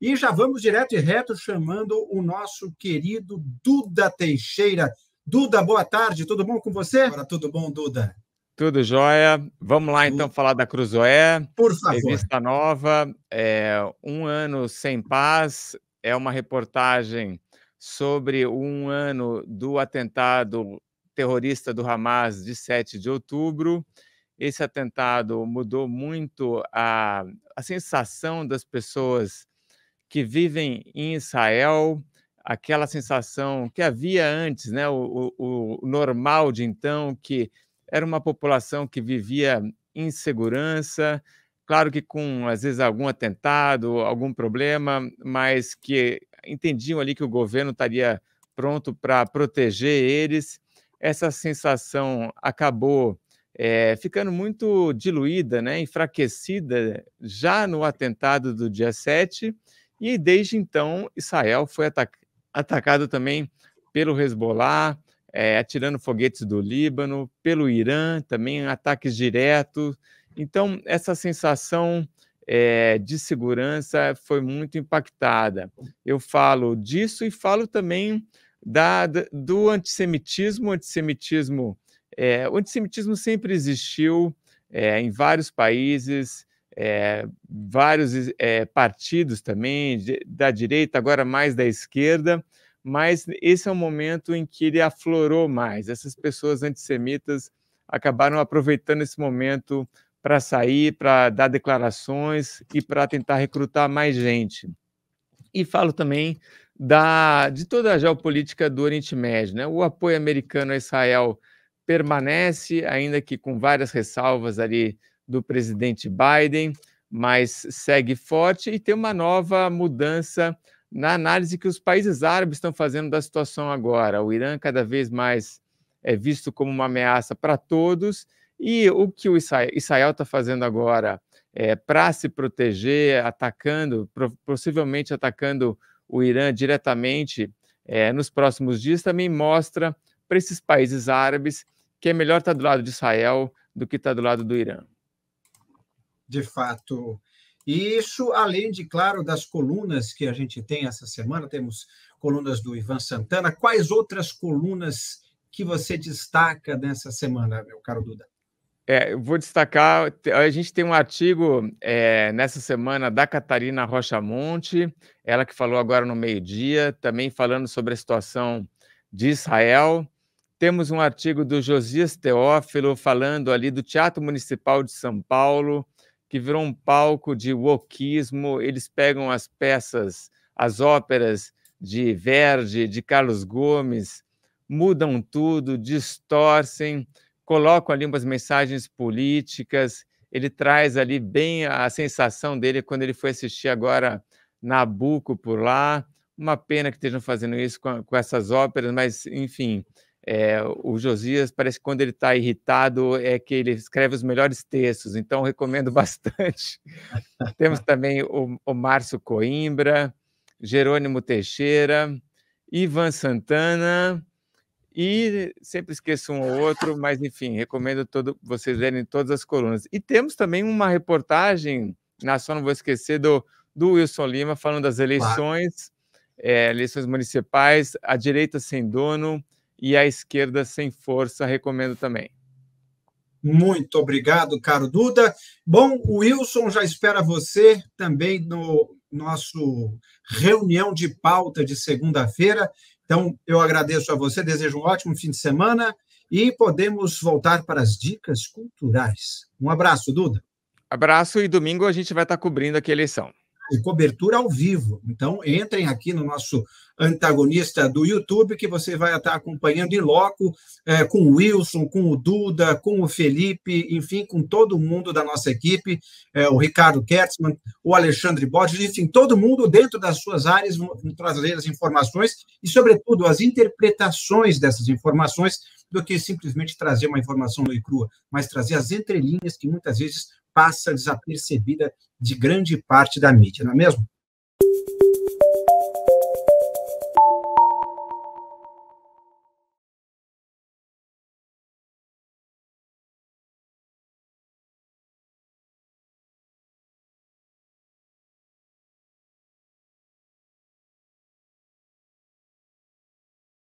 E já vamos direto e reto chamando o nosso querido Duda Teixeira. Duda, boa tarde, tudo bom com você? Agora, tudo bom, Duda? Tudo jóia. Vamos lá, então, hum. falar da Cruzoé. Por favor. Revista nova, é, Um Ano Sem Paz, é uma reportagem sobre um ano do atentado terrorista do Hamas de 7 de outubro. Esse atentado mudou muito a, a sensação das pessoas que vivem em Israel, aquela sensação que havia antes, né? o, o, o normal de então, que era uma população que vivia em segurança, claro que com às vezes algum atentado, algum problema, mas que entendiam ali que o governo estaria pronto para proteger eles. Essa sensação acabou é, ficando muito diluída, né, enfraquecida já no atentado do dia 7 e desde então, Israel foi atac atacado também pelo Hezbollah, é, atirando foguetes do Líbano, pelo Irã, também ataques diretos. Então, essa sensação é, de segurança foi muito impactada. Eu falo disso e falo também da, do antissemitismo. O antissemitismo, é, o antissemitismo sempre existiu é, em vários países, é, vários é, partidos também, de, da direita, agora mais da esquerda, mas esse é o momento em que ele aflorou mais. Essas pessoas antissemitas acabaram aproveitando esse momento para sair, para dar declarações e para tentar recrutar mais gente. E falo também da, de toda a geopolítica do Oriente Médio. Né? O apoio americano a Israel permanece, ainda que com várias ressalvas ali do presidente Biden, mas segue forte e tem uma nova mudança na análise que os países árabes estão fazendo da situação agora. O Irã cada vez mais é visto como uma ameaça para todos e o que o Israel está fazendo agora é, para se proteger, atacando, possivelmente atacando o Irã diretamente é, nos próximos dias, também mostra para esses países árabes que é melhor estar tá do lado de Israel do que estar tá do lado do Irã de fato. E isso, além de, claro, das colunas que a gente tem essa semana, temos colunas do Ivan Santana. Quais outras colunas que você destaca nessa semana, meu caro Duda? É, eu vou destacar, a gente tem um artigo é, nessa semana da Catarina Rocha Monte, ela que falou agora no meio-dia, também falando sobre a situação de Israel. Temos um artigo do Josias Teófilo falando ali do Teatro Municipal de São Paulo, que virou um palco de wokismo. Eles pegam as peças, as óperas de Verdi, de Carlos Gomes, mudam tudo, distorcem, colocam ali umas mensagens políticas. Ele traz ali bem a sensação dele quando ele foi assistir agora Nabucco por lá. Uma pena que estejam fazendo isso com, com essas óperas, mas enfim, é, o Josias parece que quando ele está irritado é que ele escreve os melhores textos, então recomendo bastante. Temos também o, o Márcio Coimbra, Jerônimo Teixeira, Ivan Santana e sempre esqueço um ou outro, mas enfim, recomendo todo, vocês lerem todas as colunas. E temos também uma reportagem, na só não vou esquecer, do, do Wilson Lima falando das eleições, claro. Eh, é, eleições municipais, a direita sem dono e a esquerda sem força, recomendo também. Muito obrigado, caro Duda. Bom, o Wilson já espera você também no nosso reunião de pauta de segunda-feira. Então, eu agradeço a você, desejo um ótimo fim de semana e podemos voltar para as dicas culturais. Um abraço, Duda. Abraço e domingo a gente vai estar cobrindo aqui a eleição cobertura ao vivo. Então, entrem aqui no nosso antagonista do YouTube, que você vai estar acompanhando em loco é, com o Wilson, com o Duda, com o Felipe, enfim, com todo mundo da nossa equipe, é, o Ricardo Kertzmann, o Alexandre Borges, enfim, todo mundo dentro das suas áreas vão trazer as informações e, sobretudo, as interpretações dessas informações do que simplesmente trazer uma informação no e crua, mas trazer as entrelinhas que muitas vezes passa desapercebida de grande parte da mídia, não é mesmo?